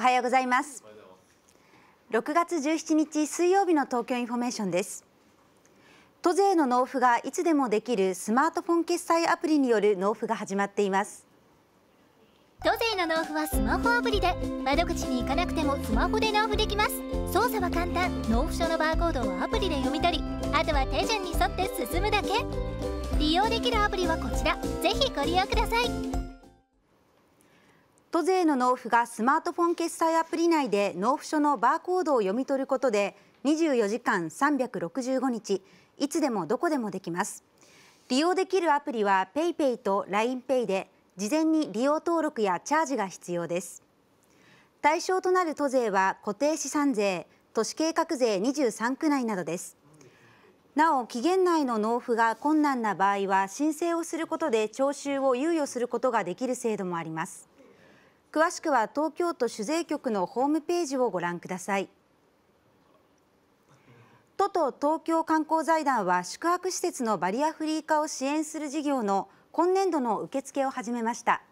おはようございます6月17日水曜日の東京インフォメーションです都税の納付がいつでもできるスマートフォン決済アプリによる納付が始まっています都税の納付はスマホアプリで窓口に行かなくてもスマホで納付できます操作は簡単納付書のバーコードをアプリで読み取りあとは手順に沿って進むだけ利用できるアプリはこちらぜひご利用ください都税の納付がスマートフォン決済アプリ内で納付書のバーコードを読み取ることで24時間365日いつでもどこでもできます利用できるアプリは PayPay と LINEPay で事前に利用登録やチャージが必要です対象となる都税は固定資産税都市計画税23区内などですなお期限内の納付が困難な場合は申請をすることで徴収を猶予することができる制度もあります詳しくは東京都酒税局のホームページをご覧ください都と東京観光財団は宿泊施設のバリアフリー化を支援する事業の今年度の受付を始めました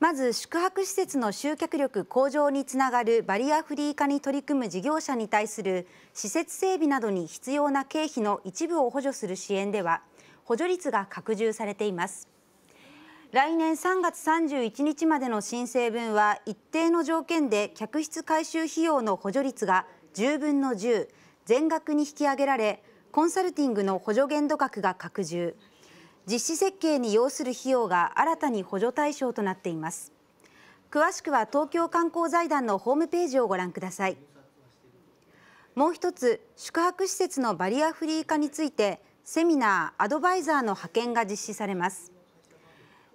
まず宿泊施設の集客力向上につながるバリアフリー化に取り組む事業者に対する施設整備などに必要な経費の一部を補助する支援では補助率が拡充されています来年3月31日までの申請分は一定の条件で客室改修費用の補助率が10分の10全額に引き上げられコンサルティングの補助限度額が拡充実施設計に要する費用が新たに補助対象となっています詳しくは東京観光財団のホームページをご覧くださいもう一つ宿泊施設のバリアフリー化についてセミナーアドバイザーの派遣が実施されます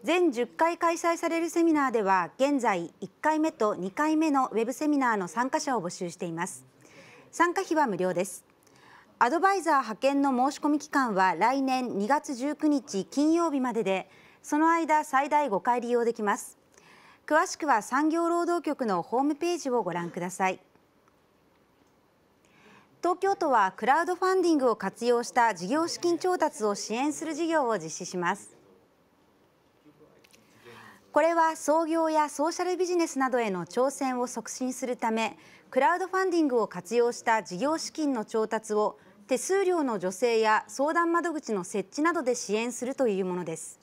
全10回開催されるセミナーでは現在1回目と2回目のウェブセミナーの参加者を募集しています参加費は無料ですアドバイザー派遣の申し込み期間は来年2月19日金曜日まででその間最大5回利用できます詳しくは産業労働局のホームページをご覧ください東京都はクラウドファンディングを活用した事業資金調達を支援する事業を実施しますこれは創業やソーシャルビジネスなどへの挑戦を促進するためクラウドファンディングを活用した事業資金の調達を手数料の助成や相談窓口の設置などで支援するというものです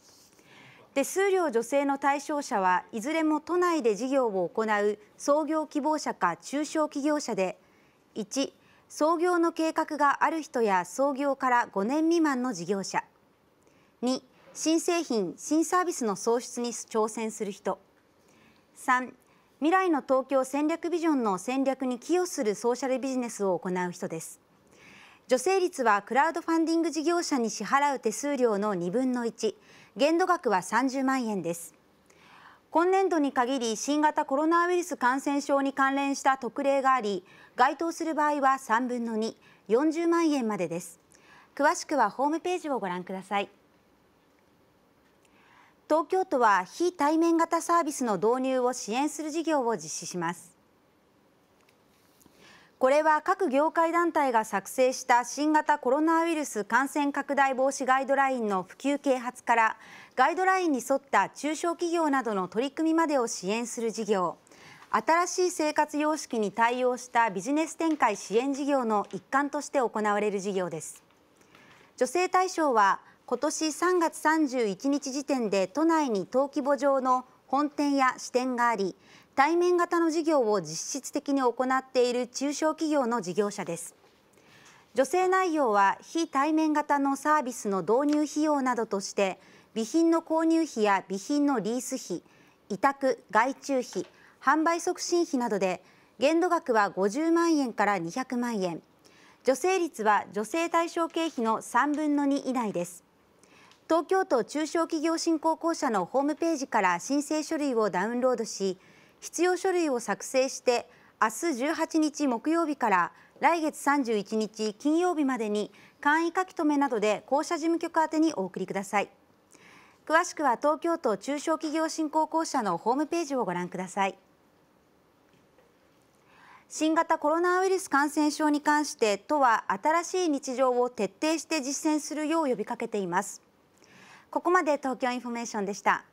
手数料助成の対象者はいずれも都内で事業を行う創業希望者か中小企業者で1創業の計画がある人や創業から5年未満の事業者2新製品・新サービスの創出に挑戦する人三、未来の東京戦略ビジョンの戦略に寄与するソーシャルビジネスを行う人です助成率はクラウドファンディング事業者に支払う手数料の2分の1限度額は30万円です今年度に限り新型コロナウイルス感染症に関連した特例があり該当する場合は3分の240万円までです詳しくはホームページをご覧ください東京都は非対面型サービスの導入を支援する事業を実施しますこれは各業界団体が作成した新型コロナウイルス感染拡大防止ガイドラインの普及啓発からガイドラインに沿った中小企業などの取り組みまでを支援する事業新しい生活様式に対応したビジネス展開支援事業の一環として行われる事業です女性対象は今年3月31日時点で都内に登記簿上の本店や支店があり対面型の事業を実質的に行っている中小企業の事業者です助成内容は非対面型のサービスの導入費用などとして備品の購入費や備品のリース費委託外注費販売促進費などで限度額は50万円から200万円助成率は助成対象経費の3分の2以内です東京都中小企業振興公社のホームページから申請書類をダウンロードし必要書類を作成して明日18日木曜日から来月31日金曜日までに簡易書き留めなどで公社事務局宛にお送りください詳しくは東京都中小企業振興公社のホームページをご覧ください新型コロナウイルス感染症に関して都は新しい日常を徹底して実践するよう呼びかけていますここまで東京インフォメーションでした。